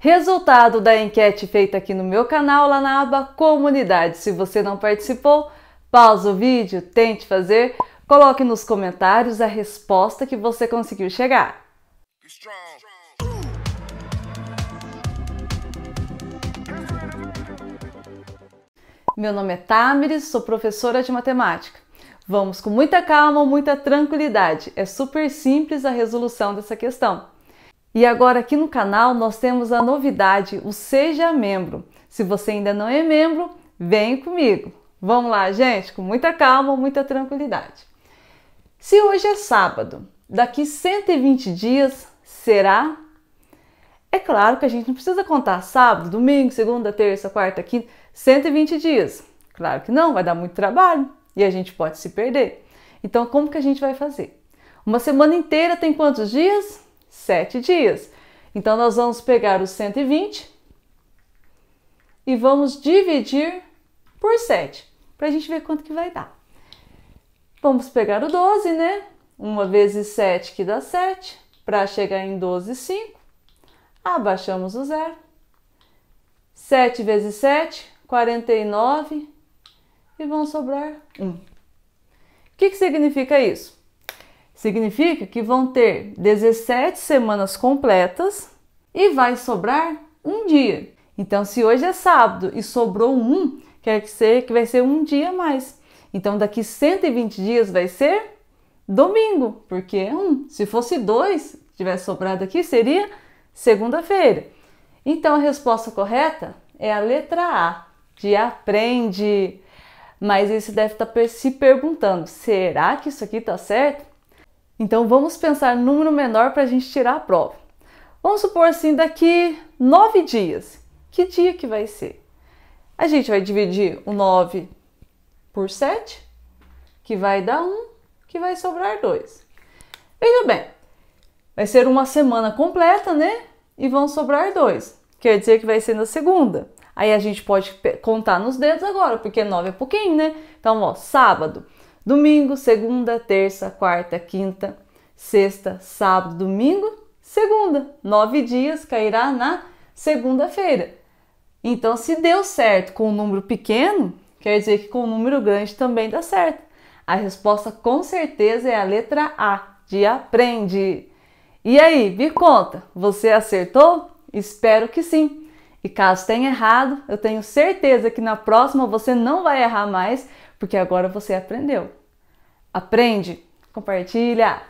Resultado da enquete feita aqui no meu canal, lá na aba Comunidade. Se você não participou, pausa o vídeo, tente fazer, coloque nos comentários a resposta que você conseguiu chegar. Meu nome é Tamiris, sou professora de matemática. Vamos com muita calma, muita tranquilidade. É super simples a resolução dessa questão. E agora aqui no canal nós temos a novidade, o Seja Membro. Se você ainda não é membro, vem comigo. Vamos lá, gente, com muita calma, muita tranquilidade. Se hoje é sábado, daqui 120 dias será? É claro que a gente não precisa contar sábado, domingo, segunda, terça, quarta, quinta, 120 dias. Claro que não, vai dar muito trabalho e a gente pode se perder. Então, como que a gente vai fazer? Uma semana inteira tem quantos dias? sete dias. Então, nós vamos pegar os 120 e vamos dividir por 7, para a gente ver quanto que vai dar. Vamos pegar o 12, né? 1 vezes 7 que dá 7, para chegar em 12, 5. Abaixamos o zero. 7 vezes 7, 49 e vão sobrar 1. O que, que significa isso? Significa que vão ter 17 semanas completas e vai sobrar um dia. Então, se hoje é sábado e sobrou um, quer dizer que vai ser um dia a mais. Então, daqui 120 dias vai ser domingo, porque é um. Se fosse dois, tivesse sobrado aqui, seria segunda-feira. Então, a resposta correta é a letra A, de aprende. Mas esse você deve tá estar se perguntando: será que isso aqui está certo? Então vamos pensar num número menor para a gente tirar a prova. Vamos supor assim, daqui nove dias. Que dia que vai ser? A gente vai dividir o 9 por 7, que vai dar 1, que vai sobrar 2. Veja bem, vai ser uma semana completa, né? E vão sobrar 2. Quer dizer que vai ser na segunda. Aí a gente pode contar nos dedos agora, porque 9 é pouquinho, né? Então, ó, sábado. Domingo, segunda, terça, quarta, quinta, sexta, sábado, domingo, segunda. Nove dias cairá na segunda-feira. Então, se deu certo com um número pequeno, quer dizer que com um número grande também dá certo. A resposta com certeza é a letra A, de aprende. E aí, me conta, você acertou? Espero que sim. E caso tenha errado, eu tenho certeza que na próxima você não vai errar mais, porque agora você aprendeu aprende, compartilha!